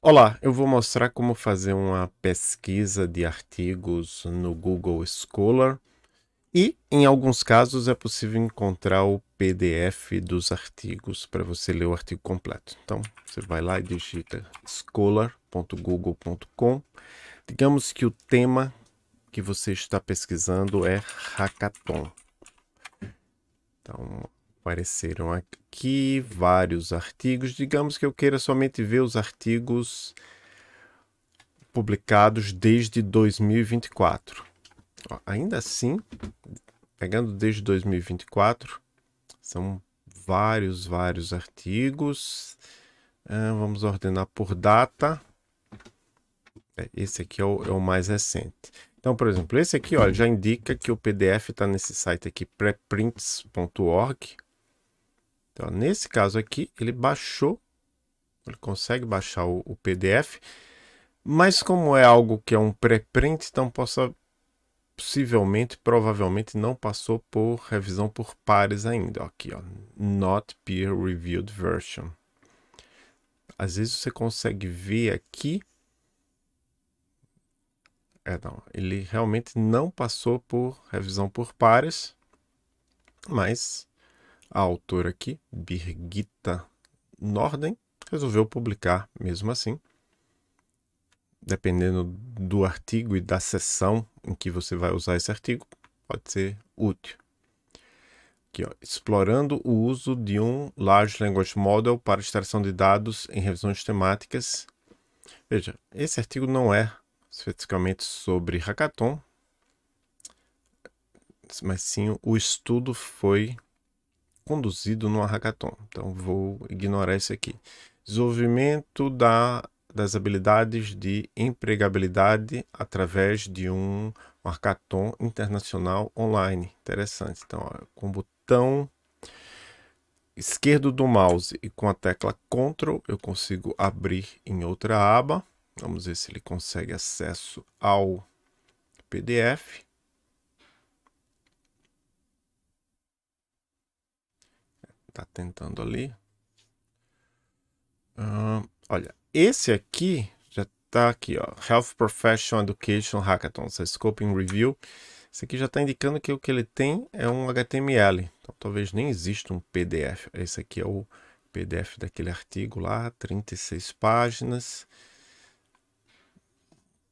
Olá, eu vou mostrar como fazer uma pesquisa de artigos no Google Scholar e, em alguns casos, é possível encontrar o PDF dos artigos para você ler o artigo completo. Então, você vai lá e digita scholar.google.com. Digamos que o tema que você está pesquisando é hackathon. Então, Apareceram aqui vários artigos. Digamos que eu queira somente ver os artigos publicados desde 2024. Ó, ainda assim, pegando desde 2024, são vários, vários artigos. Ah, vamos ordenar por data. É, esse aqui é o, é o, mais recente. Então, por exemplo, esse aqui ó, já indica que o PDF está nesse site aqui, preprints.org. Então, nesse caso aqui, ele baixou, ele consegue baixar o, o PDF, mas como é algo que é um pré-print, então possa, possivelmente, provavelmente não passou por revisão por pares ainda. Aqui, ó, not peer-reviewed version. Às vezes você consegue ver aqui é, não, ele realmente não passou por revisão por pares, mas a autora aqui, Birgitta Norden, resolveu publicar mesmo assim. Dependendo do artigo e da seção em que você vai usar esse artigo, pode ser útil. Aqui, ó, explorando o uso de um Large Language Model para extração de dados em revisões temáticas. Veja, esse artigo não é especificamente sobre hackathon, mas sim o estudo foi conduzido no hackathon. Então vou ignorar esse aqui. Desenvolvimento da, das habilidades de empregabilidade através de um, um hackathon internacional online. Interessante. Então, ó, com o botão esquerdo do mouse e com a tecla Ctrl eu consigo abrir em outra aba. Vamos ver se ele consegue acesso ao PDF. tá tentando ali. Uh, olha, esse aqui já está aqui, ó. Health Professional Education Hackathons, Scoping Review. Esse aqui já está indicando que o que ele tem é um HTML. Então, talvez nem exista um PDF. Esse aqui é o PDF daquele artigo lá, 36 páginas.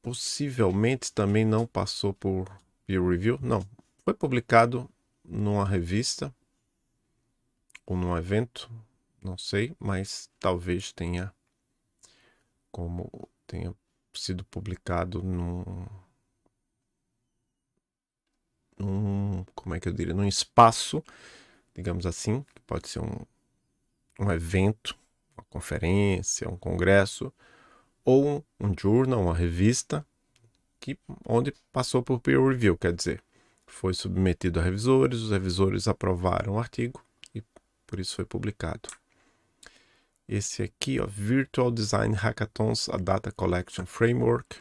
Possivelmente também não passou por peer review. Não, foi publicado numa revista ou num evento, não sei, mas talvez tenha como tenha sido publicado num num, como é que eu diria, num espaço, digamos assim, que pode ser um, um evento, uma conferência, um congresso, ou um, jornal, journal, uma revista, que, onde passou por peer review, quer dizer, foi submetido a revisores, os revisores aprovaram o artigo por isso foi publicado. Esse aqui, ó, Virtual Design Hackathons, a Data Collection Framework.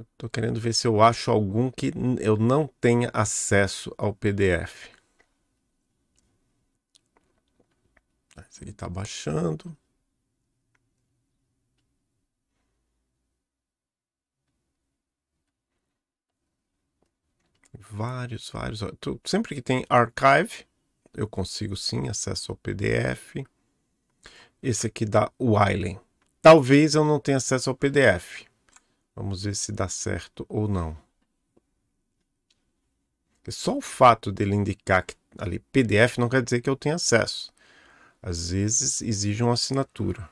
Estou querendo ver se eu acho algum que eu não tenha acesso ao PDF. Ah, esse aqui está baixando. Vários, vários. Sempre que tem archive, eu consigo sim acesso ao PDF. Esse aqui da Wiley. Talvez eu não tenha acesso ao PDF. Vamos ver se dá certo ou não. Só o fato dele indicar que ali PDF não quer dizer que eu tenha acesso. Às vezes exige uma assinatura.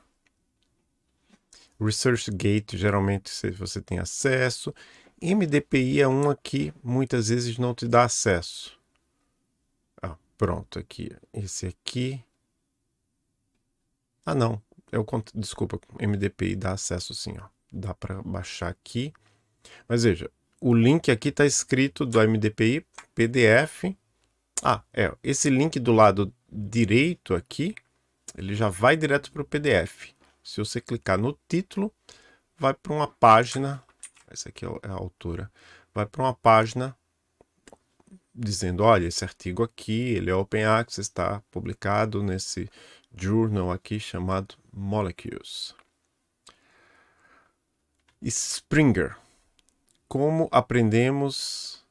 ResearchGate geralmente você tem acesso. MDPI é uma que muitas vezes não te dá acesso. Pronto, aqui. Esse aqui. Ah, não. Eu conto, desculpa, MDPI dá acesso sim, ó. Dá para baixar aqui. Mas veja, o link aqui está escrito do MDPI PDF. Ah, é, esse link do lado direito aqui, ele já vai direto para o PDF. Se você clicar no título, vai para uma página, essa aqui é, é a altura, vai para uma página dizendo, olha, esse artigo aqui, ele é open access, está publicado nesse journal aqui chamado Molecules. Springer. Como aprendemos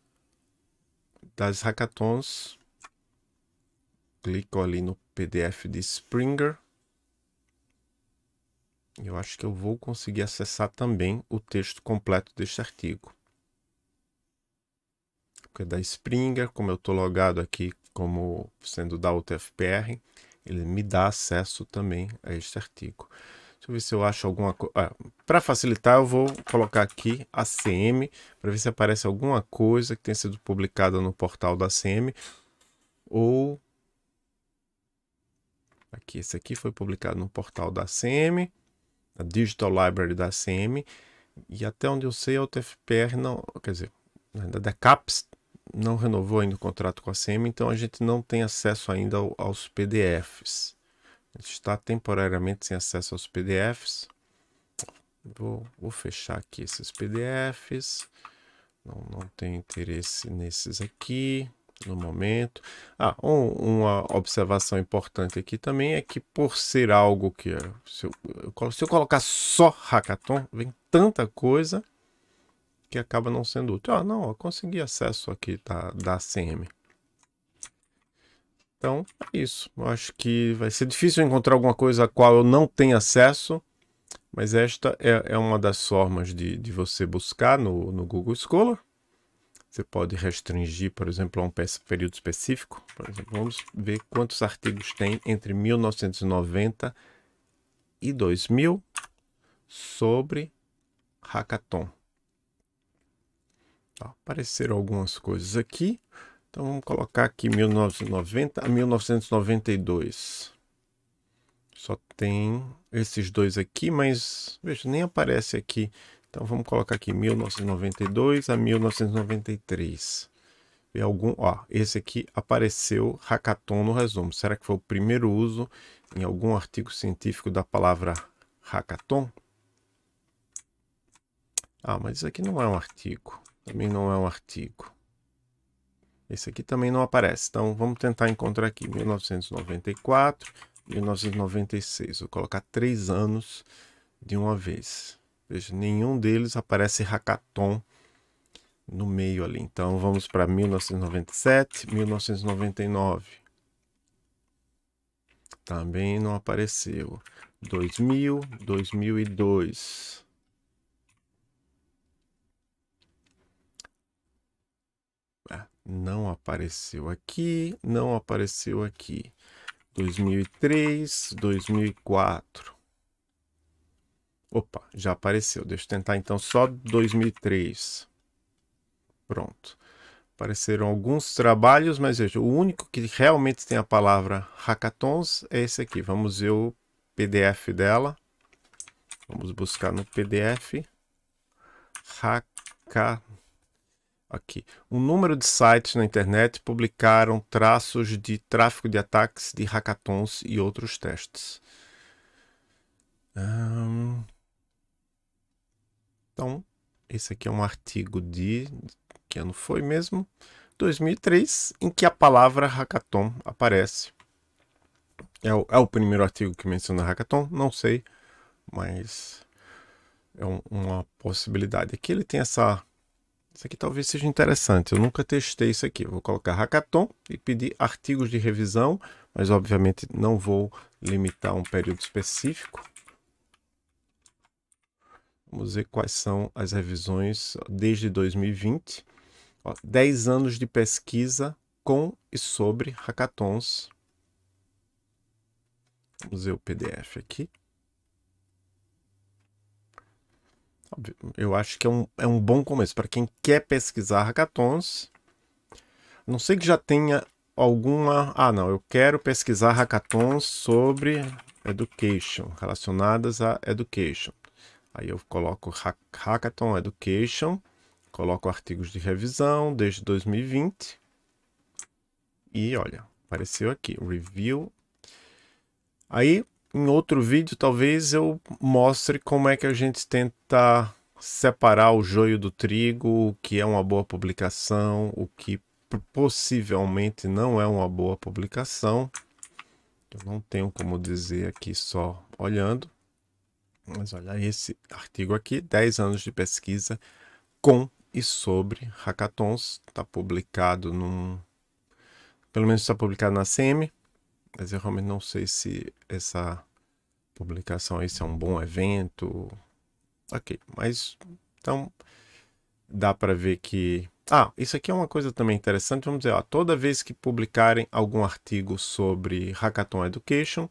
das hackathons? Clico ali no PDF de Springer. Eu acho que eu vou conseguir acessar também o texto completo deste artigo é da Springer, como eu estou logado aqui como sendo da UTFPR, ele me dá acesso também a este artigo. Deixa eu ver se eu acho alguma coisa. Ah, para facilitar, eu vou colocar aqui a CM, para ver se aparece alguma coisa que tenha sido publicada no portal da CM. Ou. Aqui, esse aqui foi publicado no portal da CM, na Digital Library da CM. E até onde eu sei, a UTFPR não. Quer dizer, da CAPS não renovou ainda o contrato com a CM, então a gente não tem acesso ainda ao, aos PDFs. A gente está temporariamente sem acesso aos PDFs. Vou, vou fechar aqui esses PDFs. Não, não tem interesse nesses aqui no momento. Ah, um, uma observação importante aqui também é que por ser algo que se eu, se eu colocar só hackathon, vem tanta coisa que acaba não sendo útil. Ah, não, eu consegui acesso aqui tá, da, da ACM. Então, é isso. Eu acho que vai ser difícil encontrar alguma coisa a qual eu não tenho acesso, mas esta é, é uma das formas de, de você buscar no, no Google Scholar. Você pode restringir, por exemplo, a um período específico. Por exemplo, vamos ver quantos artigos tem entre 1990 e 2000 sobre hackathon apareceram algumas coisas aqui. Então vamos colocar aqui 1990 a 1992. Só tem esses dois aqui, mas veja, nem aparece aqui. Então vamos colocar aqui 1992 a 1993. E algum, ó, esse aqui apareceu hackathon no resumo. Será que foi o primeiro uso em algum artigo científico da palavra hackathon? Ah, mas isso aqui não é um artigo. Também não é um artigo. Esse aqui também não aparece. Então vamos tentar encontrar aqui 1994, 1996. Vou colocar três anos de uma vez. Veja, nenhum deles aparece hackathon no meio ali. Então vamos para 1997, 1999. Também não apareceu. 2000, 2002. não apareceu aqui, não apareceu aqui. 2003, 2004. Opa, já apareceu. Deixa eu tentar então só 2003. Pronto. Apareceram alguns trabalhos, mas veja, o único que realmente tem a palavra hackathons é esse aqui. Vamos ver o PDF dela. Vamos buscar no PDF hackathons aqui. Um número de sites na internet publicaram traços de tráfego de ataques de hackathons e outros testes. Um... Então, esse aqui é um artigo de que ano foi mesmo? 2003, em que a palavra hackathon aparece. É o, é o primeiro artigo que menciona hackathon, não sei, mas é um, uma possibilidade. Aqui ele tem essa isso aqui talvez seja interessante. Eu nunca testei isso aqui. Vou colocar hackathon e pedir artigos de revisão, mas obviamente não vou limitar um período específico. Vamos ver quais são as revisões desde 2020. Ó, 10 anos de pesquisa com e sobre hackathons. Vamos ver o PDF aqui. Óbvio, eu acho que é um, é um bom começo. Para quem quer pesquisar hackathons, a não sei que já tenha alguma. Ah, não, eu quero pesquisar hackathons sobre education, relacionadas a education. Aí eu coloco hack Hackathon Education, coloco artigos de revisão desde 2020. E olha, apareceu aqui, Review. Aí em outro vídeo talvez eu mostre como é que a gente tenta separar o joio do trigo, o que é uma boa publicação, o que possivelmente não é uma boa publicação. Eu não tenho como dizer aqui só olhando. Mas olha esse artigo aqui, 10 anos de pesquisa com e sobre hackathons, está publicado num pelo menos está publicado na CM, mas eu realmente não sei se essa publicação aí se é um bom evento. Ok, mas então dá para ver que. Ah, isso aqui é uma coisa também interessante. Vamos dizer, ó, toda vez que publicarem algum artigo sobre Hackathon Education,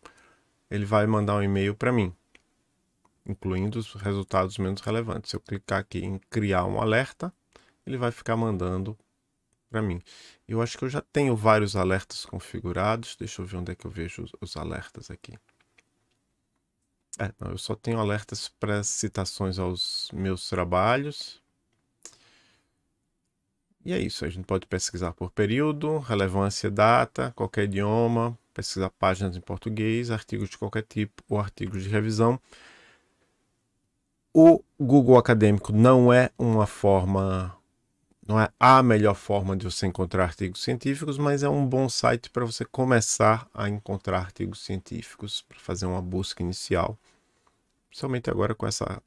ele vai mandar um e-mail para mim, incluindo os resultados menos relevantes. Se eu clicar aqui em criar um alerta, ele vai ficar mandando para mim. Eu acho que eu já tenho vários alertas configurados. Deixa eu ver onde é que eu vejo os, os alertas aqui. É, não, eu só tenho alertas para citações aos meus trabalhos. E é isso, a gente pode pesquisar por período, relevância, data, qualquer idioma, pesquisar páginas em português, artigos de qualquer tipo ou artigos de revisão. O Google Acadêmico não é uma forma não é a melhor forma de você encontrar artigos científicos, mas é um bom site para você começar a encontrar artigos científicos, para fazer uma busca inicial. Principalmente agora com essa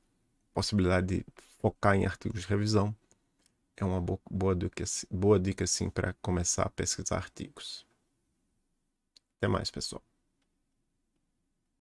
possibilidade de focar em artigos de revisão. É uma boa dica, boa dica sim, para começar a pesquisar artigos. Até mais, pessoal.